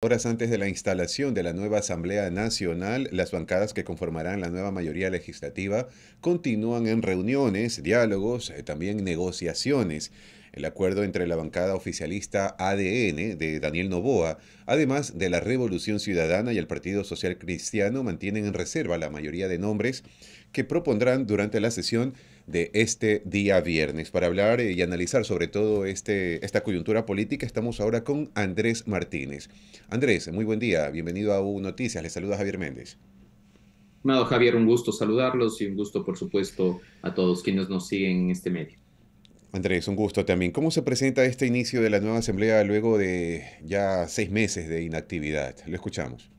Horas antes de la instalación de la nueva Asamblea Nacional, las bancadas que conformarán la nueva mayoría legislativa continúan en reuniones, diálogos, eh, también negociaciones el acuerdo entre la bancada oficialista ADN de Daniel Novoa, además de la Revolución Ciudadana y el Partido Social Cristiano, mantienen en reserva la mayoría de nombres que propondrán durante la sesión de este día viernes. Para hablar eh, y analizar sobre todo este, esta coyuntura política, estamos ahora con Andrés Martínez. Andrés, muy buen día, bienvenido a U Noticias, le saluda Javier Méndez. Amado Javier, un gusto saludarlos y un gusto, por supuesto, a todos quienes nos siguen en este medio. Andrés, un gusto también. ¿Cómo se presenta este inicio de la nueva asamblea luego de ya seis meses de inactividad? Lo escuchamos.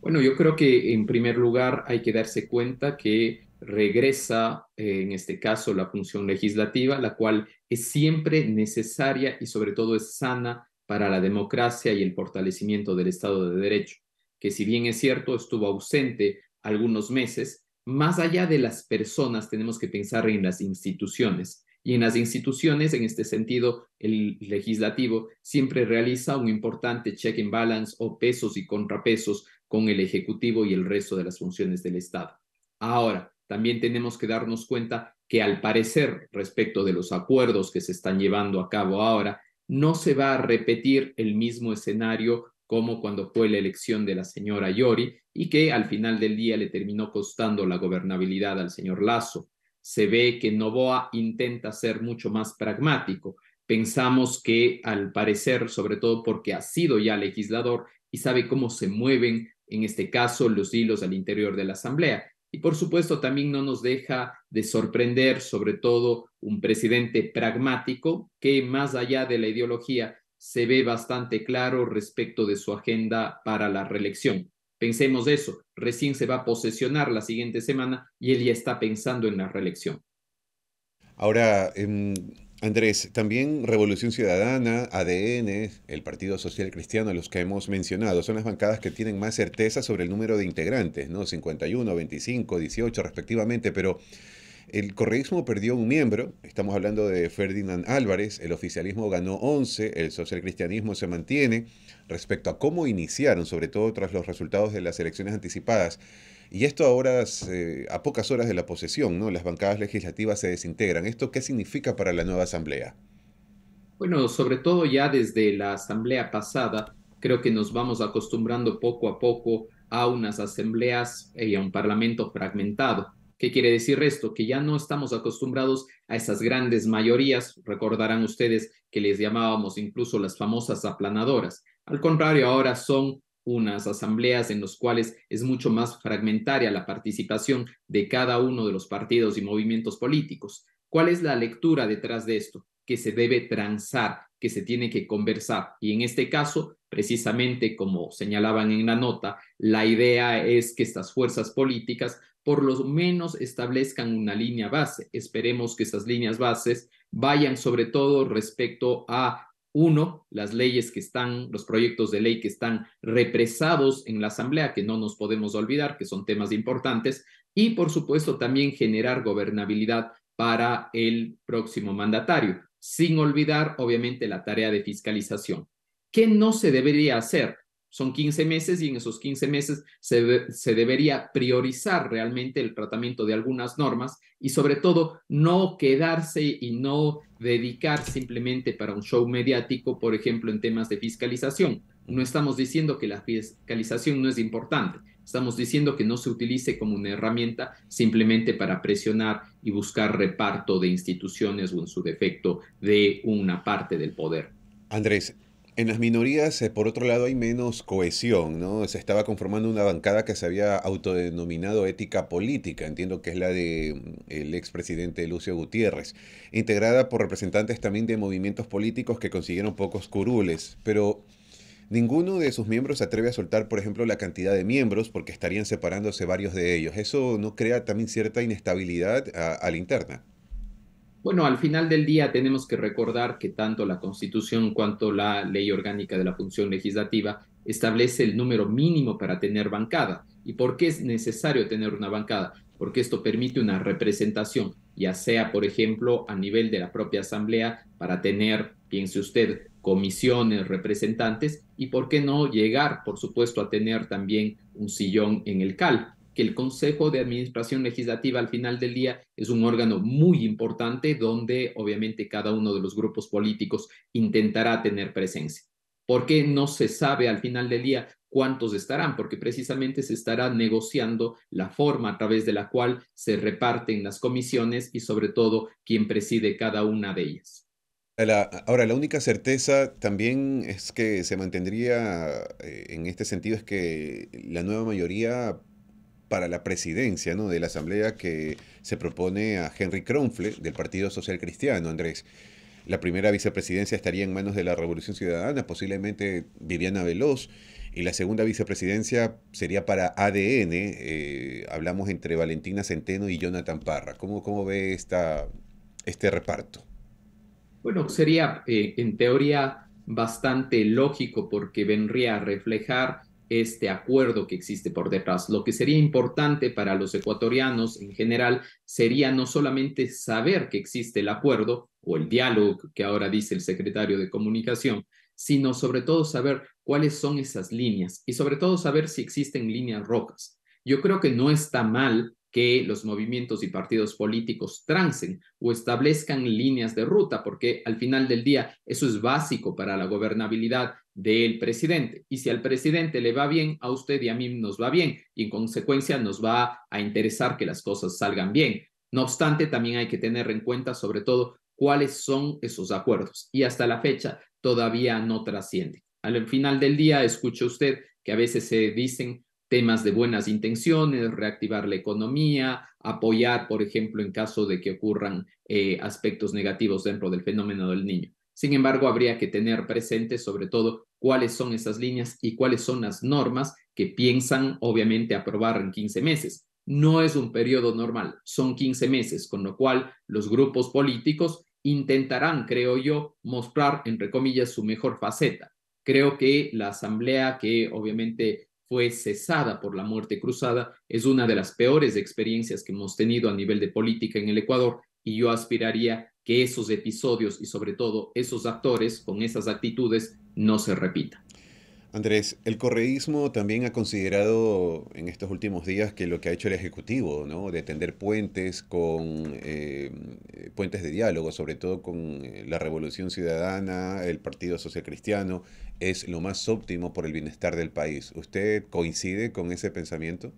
Bueno, yo creo que en primer lugar hay que darse cuenta que regresa, eh, en este caso, la función legislativa, la cual es siempre necesaria y sobre todo es sana para la democracia y el fortalecimiento del Estado de Derecho, que si bien es cierto estuvo ausente algunos meses, más allá de las personas tenemos que pensar en las instituciones y en las instituciones, en este sentido, el legislativo siempre realiza un importante check and balance o pesos y contrapesos con el Ejecutivo y el resto de las funciones del Estado. Ahora, también tenemos que darnos cuenta que al parecer, respecto de los acuerdos que se están llevando a cabo ahora, no se va a repetir el mismo escenario como cuando fue la elección de la señora Yori y que al final del día le terminó costando la gobernabilidad al señor Lazo se ve que Novoa intenta ser mucho más pragmático. Pensamos que al parecer, sobre todo porque ha sido ya legislador y sabe cómo se mueven, en este caso, los hilos al interior de la Asamblea. Y por supuesto, también no nos deja de sorprender, sobre todo, un presidente pragmático que, más allá de la ideología, se ve bastante claro respecto de su agenda para la reelección. Pensemos eso, recién se va a posesionar la siguiente semana y él ya está pensando en la reelección. Ahora, em, Andrés, también Revolución Ciudadana, ADN, el Partido Social Cristiano, los que hemos mencionado, son las bancadas que tienen más certeza sobre el número de integrantes, ¿no? 51, 25, 18 respectivamente, pero el correísmo perdió un miembro, estamos hablando de Ferdinand Álvarez, el oficialismo ganó 11, el socialcristianismo se mantiene. Respecto a cómo iniciaron, sobre todo tras los resultados de las elecciones anticipadas, y esto ahora a pocas horas de la posesión, ¿no? Las bancadas legislativas se desintegran. ¿Esto qué significa para la nueva asamblea? Bueno, sobre todo ya desde la asamblea pasada, creo que nos vamos acostumbrando poco a poco a unas asambleas eh, y a un parlamento fragmentado. ¿Qué quiere decir esto? Que ya no estamos acostumbrados a esas grandes mayorías, recordarán ustedes que les llamábamos incluso las famosas aplanadoras. Al contrario, ahora son unas asambleas en las cuales es mucho más fragmentaria la participación de cada uno de los partidos y movimientos políticos. ¿Cuál es la lectura detrás de esto? Que se debe transar que se tiene que conversar. Y en este caso, precisamente como señalaban en la nota, la idea es que estas fuerzas políticas por lo menos establezcan una línea base. Esperemos que esas líneas bases vayan sobre todo respecto a uno, las leyes que están, los proyectos de ley que están represados en la Asamblea, que no nos podemos olvidar, que son temas importantes, y por supuesto también generar gobernabilidad para el próximo mandatario sin olvidar obviamente la tarea de fiscalización. ¿Qué no se debería hacer? Son 15 meses y en esos 15 meses se, debería priorizar realmente el tratamiento de algunas normas y sobre todo no quedarse y no dedicar simplemente para un show mediático, por ejemplo, en temas de fiscalización. No estamos diciendo que la fiscalización no es importante, Estamos diciendo que no se utilice como una herramienta simplemente para presionar y buscar reparto de instituciones o en su defecto de una parte del poder. Andrés, en las minorías, eh, por otro lado, hay menos cohesión, ¿no? Se estaba conformando una bancada que se había autodenominado ética política, entiendo que es la del mm, ex expresidente Lucio Gutiérrez, integrada por representantes también de movimientos políticos que consiguieron pocos curules, pero Ninguno de sus miembros se atreve a soltar, por ejemplo, la cantidad de miembros porque estarían separándose varios de ellos. ¿Eso no crea también cierta inestabilidad a, a la interna? Bueno, al final del día tenemos que recordar que tanto la Constitución cuanto la Ley Orgánica de la Función Legislativa establece el número mínimo para tener bancada. ¿Y por qué es necesario tener una bancada? Porque esto permite una representación, ya sea, por ejemplo, a nivel de la propia Asamblea, para tener, piense usted, comisiones, representantes y, por qué no, llegar, por supuesto, a tener también un sillón en el CAL, que el Consejo de Administración Legislativa al final del día es un órgano muy importante donde obviamente cada uno de los grupos políticos intentará tener presencia. ¿Por qué no se sabe al final del día cuántos estarán? Porque precisamente se estará negociando la forma a través de la cual se reparten las comisiones y sobre todo quién preside cada una de ellas ahora, la única certeza también es que se mantendría eh, en este sentido es que la nueva mayoría para la presidencia ¿no? de la Asamblea que se propone a Henry Kronfle del Partido Social Cristiano, Andrés. La primera vicepresidencia estaría en manos de la Revolución Ciudadana, posiblemente Viviana Veloz, y la segunda vicepresidencia sería para ADN, eh, hablamos entre Valentina Centeno y Jonathan Parra. ¿Cómo, cómo ve esta, este reparto? Bueno, sería eh, en teoría bastante lógico porque vendría a reflejar este acuerdo que existe por detrás. Lo que sería importante para los ecuatorianos en general sería no solamente saber que existe el acuerdo o el diálogo que ahora dice el secretario de Comunicación, sino sobre todo saber cuáles son esas líneas y sobre todo saber si existen líneas rojas. Yo creo que no está mal que los movimientos y partidos políticos trancen o establezcan líneas de ruta, porque al final del día eso es básico para la gobernabilidad del presidente. Y si al presidente le va bien, a usted y a mí nos va bien, y en consecuencia nos va a interesar que las cosas salgan bien. No obstante, también hay que tener en cuenta sobre todo cuáles son esos acuerdos. Y hasta la fecha todavía no trascienden. Al final del día, escucha usted que a veces se dicen temas de buenas intenciones, reactivar la economía, apoyar, por ejemplo, en caso de que ocurran eh, aspectos negativos dentro del fenómeno del niño. Sin embargo, habría que tener presente sobre todo cuáles son esas líneas y cuáles son las normas que piensan, obviamente, aprobar en 15 meses. No es un periodo normal, son 15 meses, con lo cual los grupos políticos intentarán, creo yo, mostrar, entre comillas, su mejor faceta. Creo que la asamblea que obviamente fue cesada por la muerte cruzada, es una de las peores experiencias que hemos tenido a nivel de política en el Ecuador y yo aspiraría que esos episodios y sobre todo esos actores con esas actitudes no se repitan. Andrés, el correísmo también ha considerado en estos últimos días que lo que ha hecho el Ejecutivo, ¿no? de tender puentes con eh, puentes de diálogo, sobre todo con eh, la Revolución Ciudadana, el Partido Social Cristiano, es lo más óptimo por el bienestar del país. ¿Usted coincide con ese pensamiento?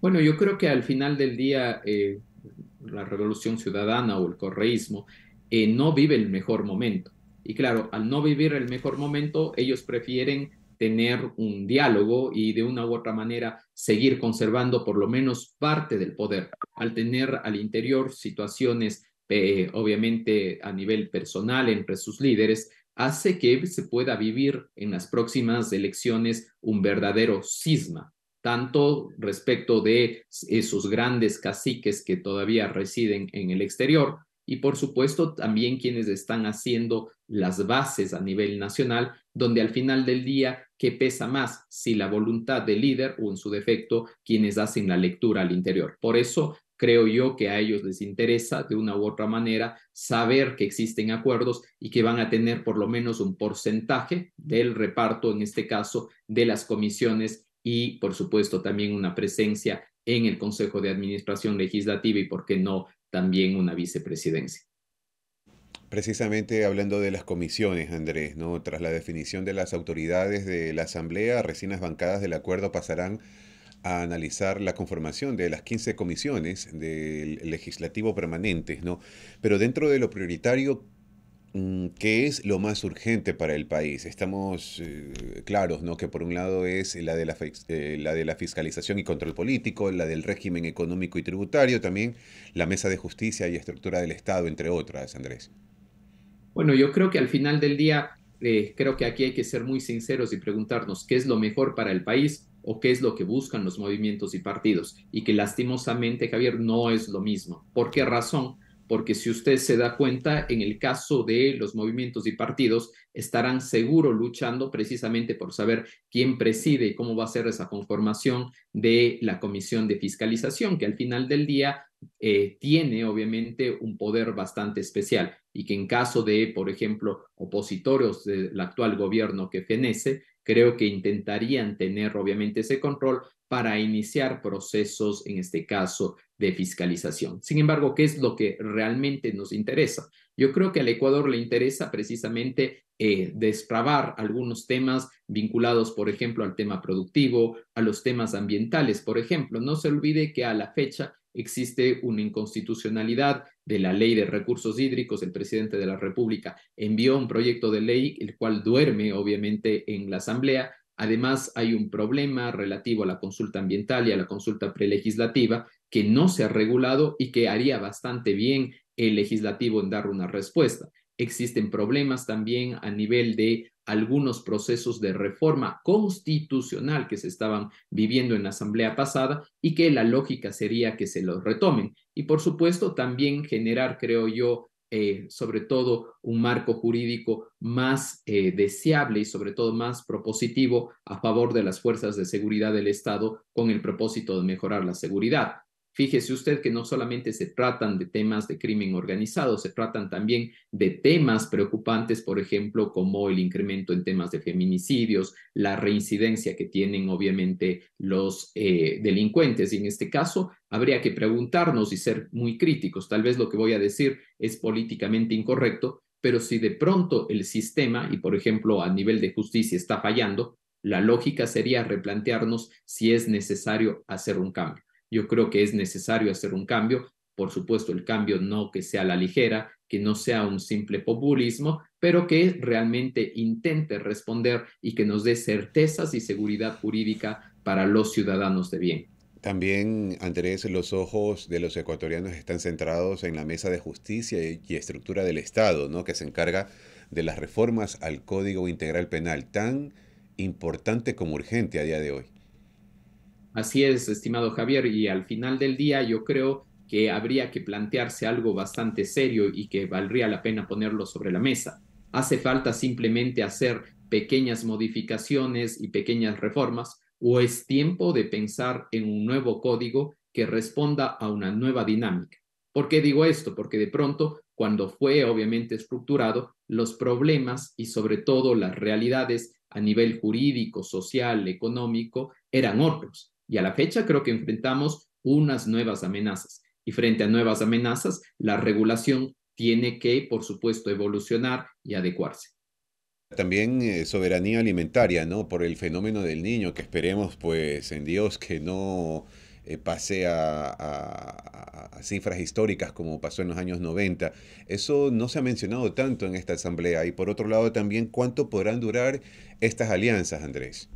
Bueno, yo creo que al final del día eh, la Revolución Ciudadana o el correísmo no vive el mejor momento y claro, al no vivir el mejor momento, ellos prefieren tener un diálogo y de una u otra manera seguir conservando por lo menos parte del poder, al tener al interior situaciones, eh, obviamente a nivel personal entre sus líderes, hace que se pueda vivir en las próximas elecciones un verdadero cisma, tanto respecto de esos eh, grandes caciques que todavía residen en el exterior, y por supuesto también quienes están haciendo las bases a nivel nacional, donde al final del día, ¿qué pesa más? Si la voluntad del líder o en su defecto quienes hacen la lectura al interior. Por eso creo yo que a ellos les interesa de una u otra manera saber que existen acuerdos y que van a tener por lo menos un porcentaje del reparto, en este caso, de las comisiones y, por supuesto, también una presencia en el Consejo de Administración Legislativa y, por qué no, también una vicepresidencia. Precisamente hablando de las comisiones, Andrés, ¿no? Tras la definición de las autoridades de la Asamblea, recién las bancadas del acuerdo pasarán a analizar la conformación de las 15 comisiones del legislativo Permanente. ¿no? Pero dentro de lo prioritario, Mm, ¿Qué es lo más urgente para el país? Estamos eh, claros, ¿no? Que por un lado es eh, la de la, fiscalización y control político, la del régimen económico y tributario, también la mesa de justicia y estructura del Estado, entre otras, Andrés. Bueno, yo creo que al final del día, eh, creo que aquí hay que ser muy sinceros y preguntarnos qué es lo mejor para el país o qué es lo que buscan los movimientos y partidos. Y que lastimosamente, Javier, no es lo mismo. ¿Por qué razón? porque si usted se da cuenta, en el caso de los movimientos y partidos, estarán seguro luchando precisamente por saber quién preside y cómo va a ser esa conformación de la comisión de fiscalización, que al final del día eh, tiene obviamente un poder bastante especial y que en caso de, por ejemplo, opositores del actual gobierno que fenece, creo que intentarían tener obviamente ese control para iniciar procesos, en este caso, de fiscalización. Sin embargo, ¿qué es lo que realmente nos interesa? Yo creo que al Ecuador le interesa precisamente eh, algunos temas vinculados, por ejemplo, al tema productivo, a los temas ambientales, por ejemplo. No se olvide que a la fecha existe una inconstitucionalidad de la ley de recursos hídricos. El presidente de la República envió un proyecto de ley, el cual duerme, obviamente, en la Asamblea Además, hay un problema relativo a la consulta ambiental y a la consulta prelegislativa que no se ha regulado y que haría bastante bien el legislativo en dar una respuesta. Existen problemas también a nivel de algunos procesos de reforma constitucional que se estaban viviendo en la asamblea pasada y que la lógica sería que se los retomen. Y por supuesto, también generar, creo yo, eh, sobre todo un marco jurídico más eh, deseable y sobre todo más propositivo a favor de las fuerzas de seguridad del Estado con el propósito de mejorar la seguridad. Fíjese usted que no solamente se tratan de temas de crimen organizado, se tratan también de temas preocupantes, por ejemplo, como el incremento en temas de feminicidios, la reincidencia que tienen obviamente los eh, delincuentes. Y en este caso, habría que preguntarnos y ser muy críticos. Tal vez lo que voy a decir es políticamente incorrecto, pero si de pronto el sistema, y por ejemplo a nivel de justicia, está fallando, la lógica sería replantearnos si es necesario hacer un cambio. Yo creo que es necesario hacer un cambio, por supuesto, el cambio no que sea la ligera, que no sea un simple populismo, pero que realmente intente responder y que nos dé certezas y seguridad jurídica para los ciudadanos de bien. También, Andrés, los ojos de los ecuatorianos están centrados en la Mesa de Justicia y Estructura del Estado, ¿no? que se encarga de las reformas al Código Integral Penal, tan importante como urgente a día de hoy. Así es, estimado Javier, y al final del día yo creo que habría que plantearse algo bastante serio y que valdría la pena ponerlo sobre la mesa. Hace falta simplemente hacer pequeñas modificaciones y pequeñas reformas o es tiempo de pensar en un nuevo código que responda a una nueva dinámica. ¿Por qué digo esto? Porque de pronto, cuando fue obviamente estructurado, los problemas y sobre todo las realidades a nivel jurídico, social, económico, eran otros y a la fecha creo que enfrentamos unas nuevas amenazas. Y frente a nuevas amenazas, la regulación tiene que, por supuesto, evolucionar y adecuarse. También eh, soberanía alimentaria, ¿no? Por el fenómeno del niño, que esperemos, pues, en Dios que no eh, pase a, cifras históricas como pasó en los años 90. Eso no se ha mencionado tanto en esta asamblea. Y por otro lado, también, ¿cuánto podrán durar estas alianzas, Andrés?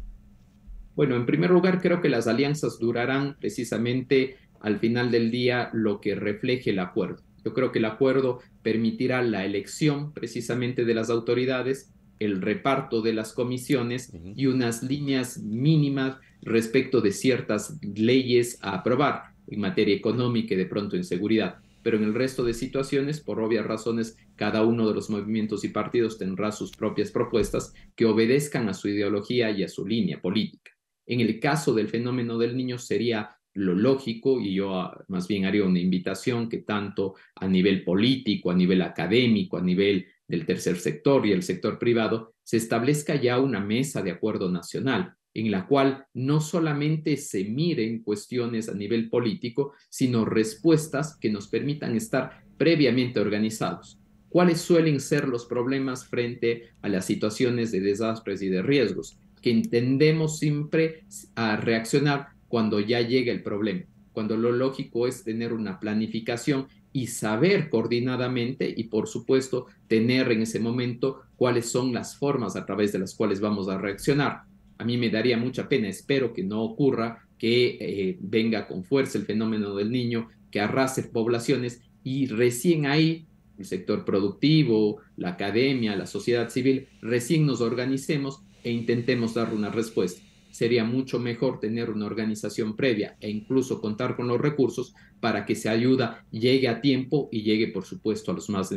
Bueno, en primer lugar, creo que las alianzas durarán precisamente al final del día lo que refleje el acuerdo. Yo creo que el acuerdo permitirá la elección precisamente de las autoridades, el reparto de las comisiones y unas líneas mínimas respecto de ciertas leyes a aprobar en materia económica y de pronto en seguridad. Pero en el resto de situaciones, por obvias razones, cada uno de los movimientos y partidos tendrá sus propias propuestas que obedezcan a su ideología y a su línea política. En el caso del fenómeno del niño sería lo lógico, y yo ah, más bien haría una invitación que tanto a nivel político, a nivel académico, a nivel del tercer sector y el sector privado, se establezca ya una mesa de acuerdo nacional en la cual no solamente se miren cuestiones a nivel político, sino respuestas que nos permitan estar previamente organizados. ¿Cuáles suelen ser los problemas frente a las situaciones de desastres y de riesgos? que entendemos siempre a reaccionar cuando ya llega el problema, cuando lo lógico es tener una planificación y saber coordinadamente y por supuesto tener en ese momento cuáles son las formas a través de las cuales vamos a reaccionar. A mí me daría mucha pena, espero que no ocurra, que eh, venga con fuerza el fenómeno del niño, que arrase poblaciones y recién ahí el sector productivo, la academia, la sociedad civil, recién nos organicemos e intentemos dar una respuesta. Sería mucho mejor tener una organización previa e incluso contar con los recursos para que esa ayuda llegue a tiempo y llegue, por supuesto, a los más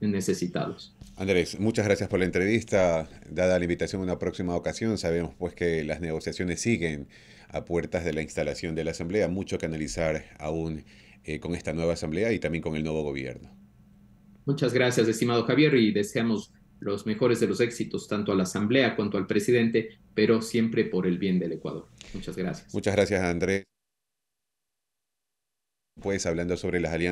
necesitados. Andrés, muchas gracias por la entrevista. Dada la invitación a una próxima ocasión, sabemos pues que las negociaciones siguen a puertas de la instalación de la Asamblea. Mucho que analizar aún eh, con esta nueva Asamblea y también con el nuevo gobierno. Muchas gracias, estimado Javier, y deseamos los mejores de los éxitos, tanto a la Asamblea cuanto al presidente, pero siempre por el bien del Ecuador. Muchas gracias. Muchas gracias, Andrés. Pues hablando sobre las alianzas.